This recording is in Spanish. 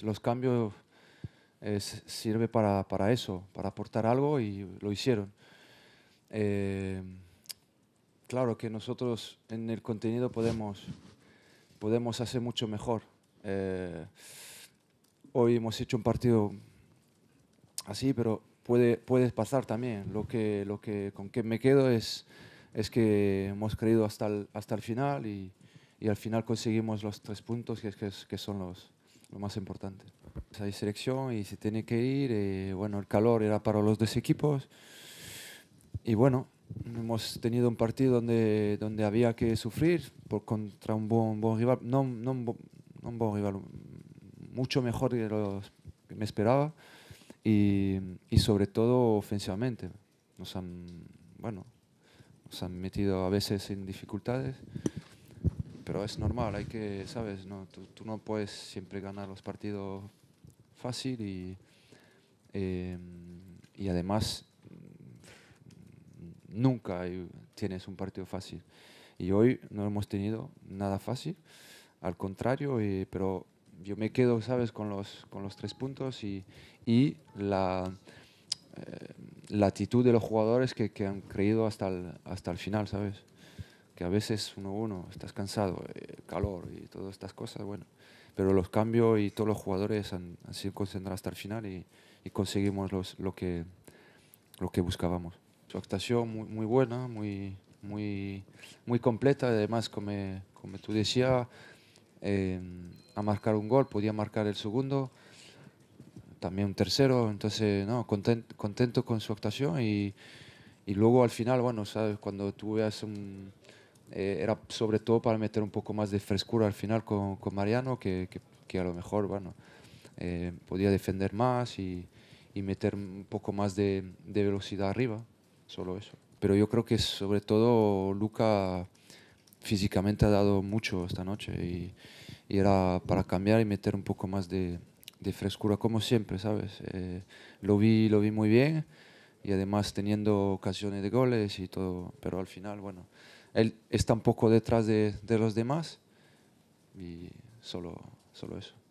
Los cambios sirve para, eso, para aportar algo y lo hicieron. Eh, claro que nosotros en el contenido podemos, podemos hacer mucho mejor. Eh, hoy hemos hecho un partido así, pero puede, pasar también. Lo que, lo que con que me quedo es, es que hemos creído hasta el, hasta el final y, al final conseguimos los tres puntos que son los, lo más importante. Hay selección y se tiene que ir, eh, bueno, el calor era para los dos equipos y bueno, hemos tenido un partido donde, donde había que sufrir por, contra un buen, rival, no, no, no, un buen rival, mucho mejor de lo que me esperaba y, y sobre todo ofensivamente. Nos han, bueno, nos han metido a veces en dificultades pero es normal, hay que, sabes, no, tú, no puedes siempre ganar los partidos fácil y, em, y además mm, nunca tienes un partido fácil. Y hoy no hemos tenido nada fácil, al contrario, eh, pero yo me quedo, sabes, con los, con los tres puntos y, y la, eh, la actitud de los jugadores que, que han creído hasta el, hasta el final, ¿sabes? que a veces uno, uno, estás cansado, el eh, calor y todas estas cosas, bueno, pero los cambios y todos los jugadores han, sido concentrados hasta el final y, conseguimos los, lo, que, lo que buscábamos. Su actuación muy, buena, muy, muy, muy completa, además, como, como tú decías, em, a marcar un gol, podía marcar el segundo, también un tercero, entonces, no, contento con su actuación y, y luego al final, bueno, sabes, cuando tú veas un eh, era sobre todo para meter un poco más de frescura al final con, con Mariano, que, que, a lo mejor bueno, eh, podía defender más y, y, meter un poco más de, de, velocidad arriba, solo eso. Pero yo creo que sobre todo Luca físicamente ha dado mucho esta noche y, era para cambiar y meter un poco más de, de frescura como siempre, ¿sabes? Eh, lo, vi, lo vi muy bien y además teniendo ocasiones de goles y todo, pero al final, bueno, él está un poco detrás de, los demás y solo, solo eso.